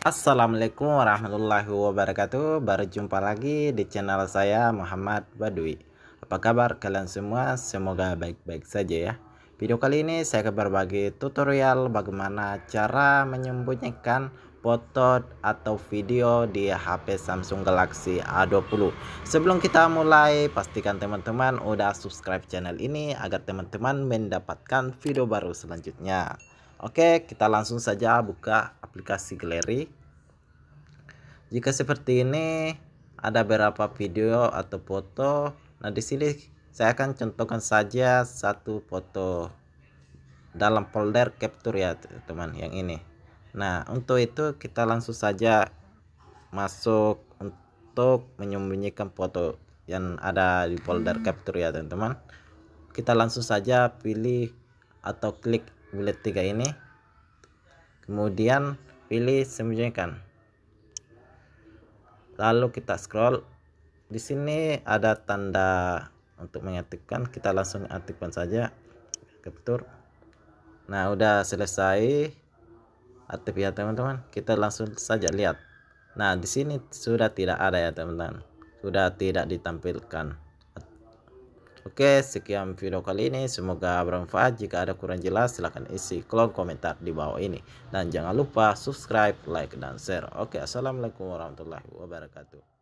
Assalamualaikum warahmatullahi wabarakatuh Berjumpa lagi di channel saya Muhammad Badui Apa kabar kalian semua? Semoga baik-baik saja ya Video kali ini saya akan berbagi tutorial bagaimana cara menyembunyikan foto atau video di HP Samsung Galaxy A20 Sebelum kita mulai pastikan teman-teman udah subscribe channel ini agar teman-teman mendapatkan video baru selanjutnya Oke, kita langsung saja buka aplikasi galeri. Jika seperti ini, ada beberapa video atau foto. Nah, di sini saya akan contohkan saja satu foto dalam folder capture ya, teman, yang ini. Nah, untuk itu kita langsung saja masuk untuk menyembunyikan foto yang ada di folder hmm. capture ya, teman-teman. Kita langsung saja pilih atau klik bulat tiga ini kemudian pilih sembunyikan lalu kita scroll di sini ada tanda untuk mengaktifkan kita langsung aktifkan saja capture nah udah selesai aktif ya teman-teman kita langsung saja lihat nah di sini sudah tidak ada ya teman-teman sudah tidak ditampilkan Oke, sekian video kali ini. Semoga bermanfaat. Jika ada kurang jelas, silahkan isi kolom komentar di bawah ini. Dan jangan lupa subscribe, like, dan share. Oke, Assalamualaikum warahmatullahi wabarakatuh.